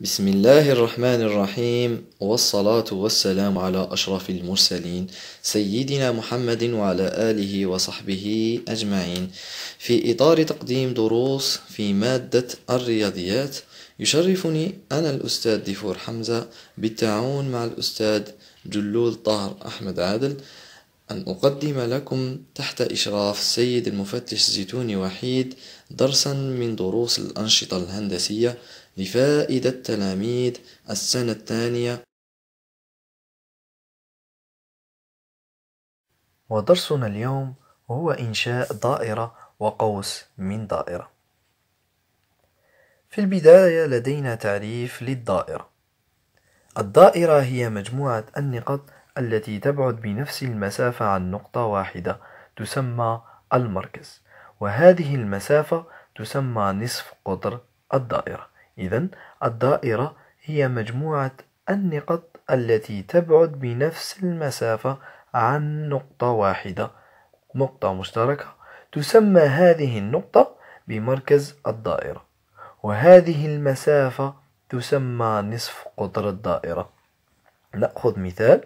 بسم الله الرحمن الرحيم والصلاة والسلام على أشرف المرسلين سيدنا محمد وعلى آله وصحبه أجمعين في إطار تقديم دروس في مادة الرياضيات يشرفني أنا الأستاذ ديفور حمزة بالتعاون مع الأستاذ جلول طاهر أحمد عادل أن أقدم لكم تحت إشراف السيد المفتش زيتوني وحيد درسا من دروس الأنشطة الهندسية لفائدة تلاميذ السنة الثانية ودرسنا اليوم هو إنشاء دائرة وقوس من دائرة في البداية لدينا تعريف للدائرة الدائرة هي مجموعة النقط التي تبعد بنفس المسافة عن نقطة واحدة تسمى المركز وهذه المسافة تسمى نصف قطر الدائرة إذا الدائرة هي مجموعة النقط التي تبعد بنفس المسافة عن نقطة واحدة نقطة مشتركة تسمى هذه النقطة بمركز الدائرة وهذه المسافة تسمى نصف قطر الدائرة نأخذ مثال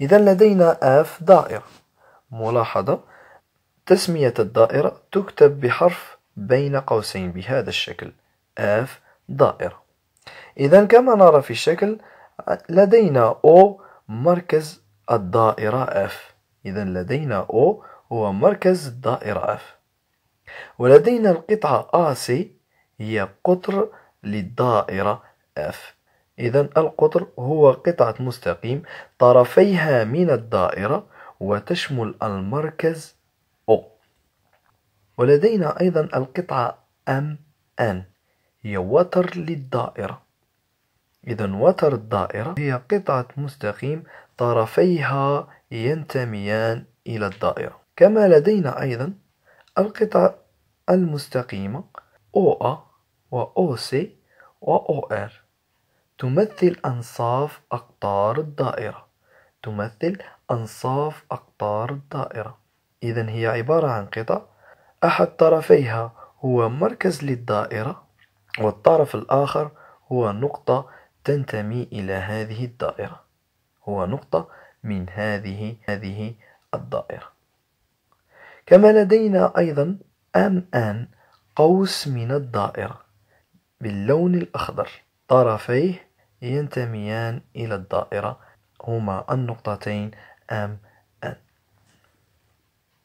إذا لدينا F دائرة ملاحظة تسمية الدائرة تكتب بحرف بين قوسين بهذا الشكل F دائرة إذا كما نرى في الشكل لدينا O مركز الدائرة F إذا لدينا O هو مركز الدائرة F ولدينا القطعة AC هي قطر للدائرة F إذا القطر هو قطعة مستقيم طرفيها من الدائرة وتشمل المركز O ولدينا أيضا القطعة MN هي وتر للدائرة إذا وتر الدائرة هي قطعة مستقيم طرفيها ينتميان إلى الدائرة كما لدينا أيضا القطع المستقيمة OA و OC و OR تمثل أنصاف أقطار الدائرة تمثل أنصاف أقطار الدائرة إذا هي عبارة عن قطع أحد طرفيها هو مركز للدائرة والطرف الآخر هو نقطة تنتمي إلى هذه الدائرة هو نقطة من هذه هذه الدائرة كما لدينا أيضا أم أن قوس من الدائرة باللون الأخضر طرفيه ينتميان إلى الدائرة هما النقطتين أم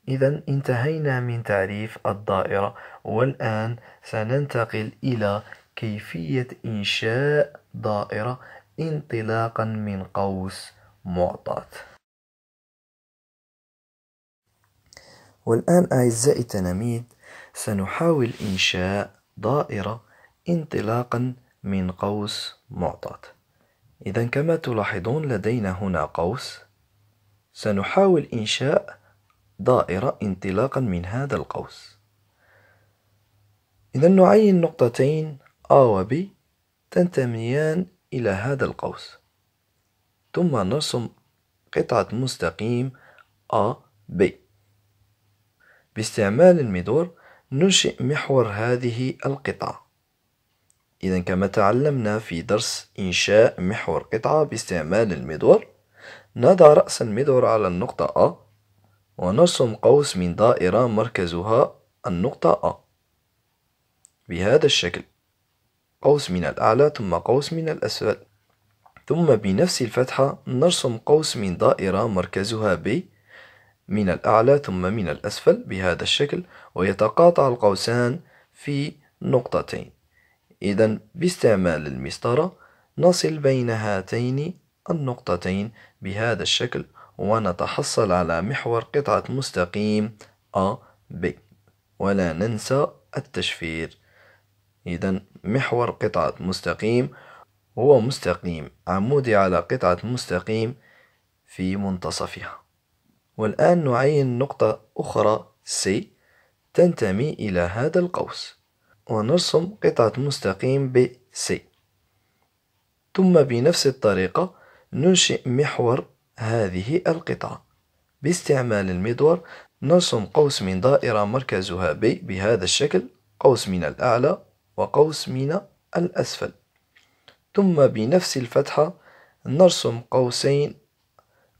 إذا انتهينا من تعريف الدائرة والآن سننتقل إلى كيفية إنشاء دائرة انطلاقا من قوس معطاة والآن أعزائي التلاميذ سنحاول إنشاء دائرة انطلاقا من قوس معطاة إذا كما تلاحظون لدينا هنا قوس سنحاول إنشاء دائرة انطلاقا من هذا القوس إذا نعين نقطتين A و B تنتميان إلى هذا القوس ثم نرسم قطعة مستقيم A B باستعمال المدور ننشئ محور هذه القطعة إذا كما تعلمنا في درس إنشاء محور قطعة باستعمال المدور نضع رأس المدور على النقطة A ونرسم قوس من دائرة مركزها النقطة أ بهذا الشكل قوس من الأعلى ثم قوس من الأسفل ثم بنفس الفتحة نرسم قوس من دائرة مركزها ب من الأعلى ثم من الأسفل بهذا الشكل ويتقاطع القوسان في نقطتين إذا باستعمال المسطرة نصل بين هاتين النقطتين بهذا الشكل ونتحصل على محور قطعة مستقيم B ولا ننسى التشفير إذا محور قطعة مستقيم هو مستقيم عمودي على قطعة مستقيم في منتصفها والآن نعين نقطة أخرى C تنتمي إلى هذا القوس ونرسم قطعة مستقيم ب C ثم بنفس الطريقة ننشئ محور هذه القطعة باستعمال المدور نرسم قوس من دائرة مركزها بي بهذا الشكل قوس من الأعلى وقوس من الأسفل ثم بنفس الفتحة نرسم قوسين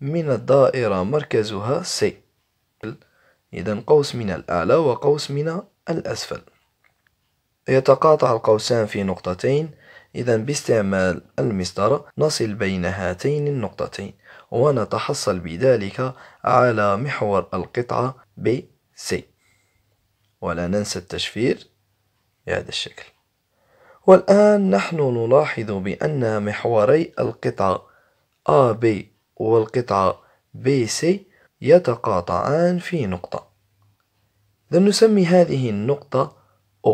من الدائرة مركزها سي إذا قوس من الأعلى وقوس من الأسفل يتقاطع القوسان في نقطتين إذا باستعمال المسطرة نصل بين هاتين النقطتين ونتحصل بذلك على محور القطعة ب C ولا ننسى التشفير بهذا الشكل والآن نحن نلاحظ بأن محوري القطعة AB والقطعة BC يتقاطعان في نقطة لنسمي هذه النقطة O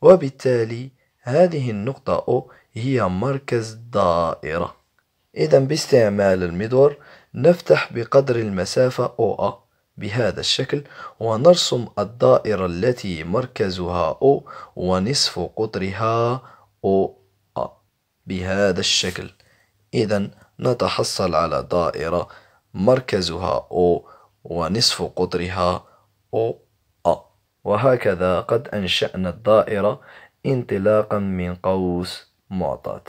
وبالتالي هذه النقطة O هي مركز دائرة إذا باستعمال المدور نفتح بقدر المسافة OA بهذا الشكل ونرسم الدائرة التي مركزها O ونصف قطرها OA بهذا الشكل إذا نتحصل على دائرة مركزها O ونصف قطرها OA وهكذا قد أنشأنا الدائرة انطلاقا من قوس معطاة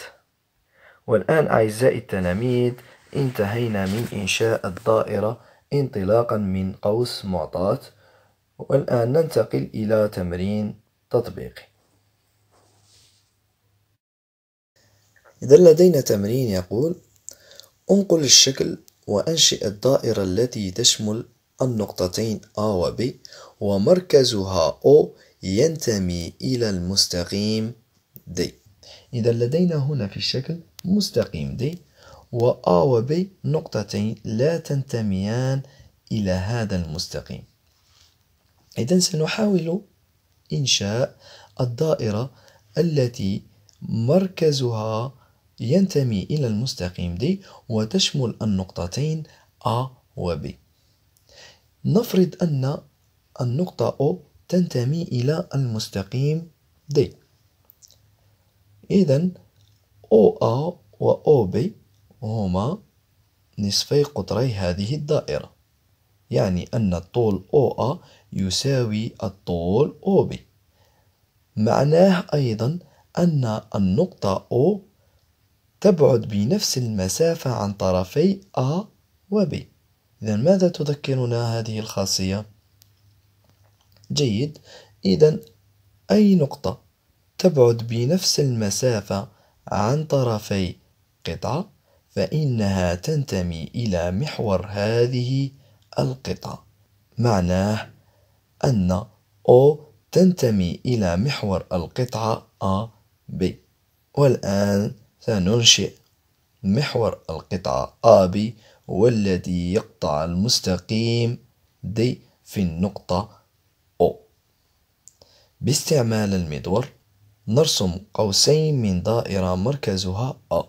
والآن أعزائي التلاميذ انتهينا من إنشاء الدائرة انطلاقا من قوس معطاة والآن ننتقل إلى تمرين تطبيقي إذا لدينا تمرين يقول انقل الشكل وأنشئ الدائرة التي تشمل النقطتين A و B ومركزها O ينتمي إلى المستقيم دي إذا لدينا هنا في الشكل مستقيم دي و A و B نقطتين لا تنتميان إلى هذا المستقيم إذا سنحاول إنشاء الدائرة التي مركزها ينتمي إلى المستقيم دي وتشمل النقطتين A و B نفرض أن النقطة O تنتمي إلى المستقيم D إذا OA و OB هما نصفي قطري هذه الدائرة يعني أن الطول OA يساوي الطول OB معناه أيضا أن النقطة O تبعد بنفس المسافة عن طرفي A و B إذا ماذا تذكرنا هذه الخاصية؟ جيد إذا أي نقطة تبعد بنفس المسافة عن طرفي قطعة فإنها تنتمي إلى محور هذه القطعة معناه أن O تنتمي إلى محور القطعة ب والآن سننشئ محور القطعة AB والذي يقطع المستقيم D في النقطة باستعمال المدور نرسم قوسين من دائرة مركزها أ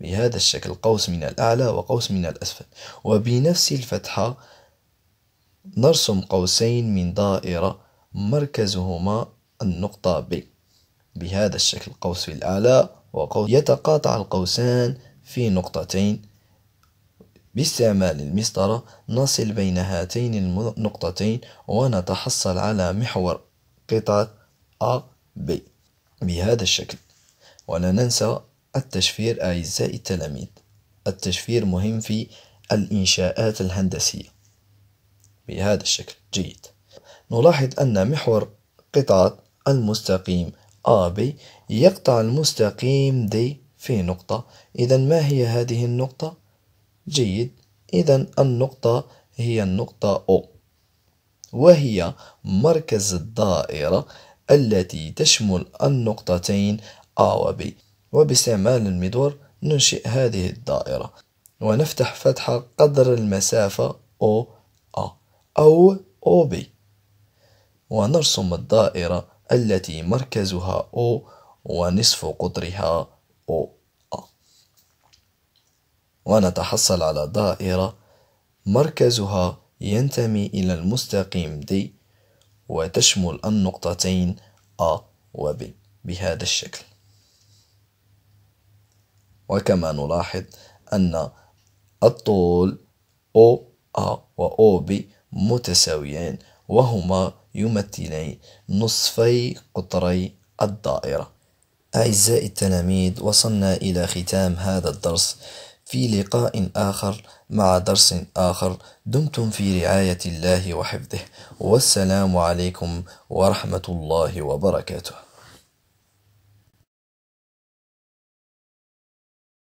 بهذا الشكل قوس من الأعلى وقوس من الأسفل وبنفس الفتحة نرسم قوسين من دائرة مركزهما النقطة ب بهذا الشكل قوس في الأعلى وقوس يتقاطع القوسان في نقطتين باستعمال المسطرة نصل بين هاتين النقطتين ونتحصل على محور قطعة A B بهذا الشكل ولا ننسى التشفير أعزائي التلاميذ التشفير مهم في الإنشاءات الهندسية بهذا الشكل جيد نلاحظ أن محور قطعة المستقيم AB يقطع المستقيم D في نقطة إذا ما هي هذه النقطة؟ جيد إذا النقطة هي النقطة O وهي مركز الدائرة التي تشمل النقطتين A و B وباستعمال المدور ننشئ هذه الدائرة ونفتح فتحة قدر المسافة O A أو OB ونرسم الدائرة التي مركزها O ونصف قطرها O A ونتحصل على دائرة مركزها ينتمي إلى المستقيم D وتشمل النقطتين A و B بهذا الشكل وكما نلاحظ أن الطول OA و OB متساويان وهما يمثلان نصفي قطري الدائرة أعزائي التلاميذ وصلنا إلى ختام هذا الدرس في لقاء آخر مع درس آخر دمتم في رعاية الله وحفظه والسلام عليكم ورحمة الله وبركاته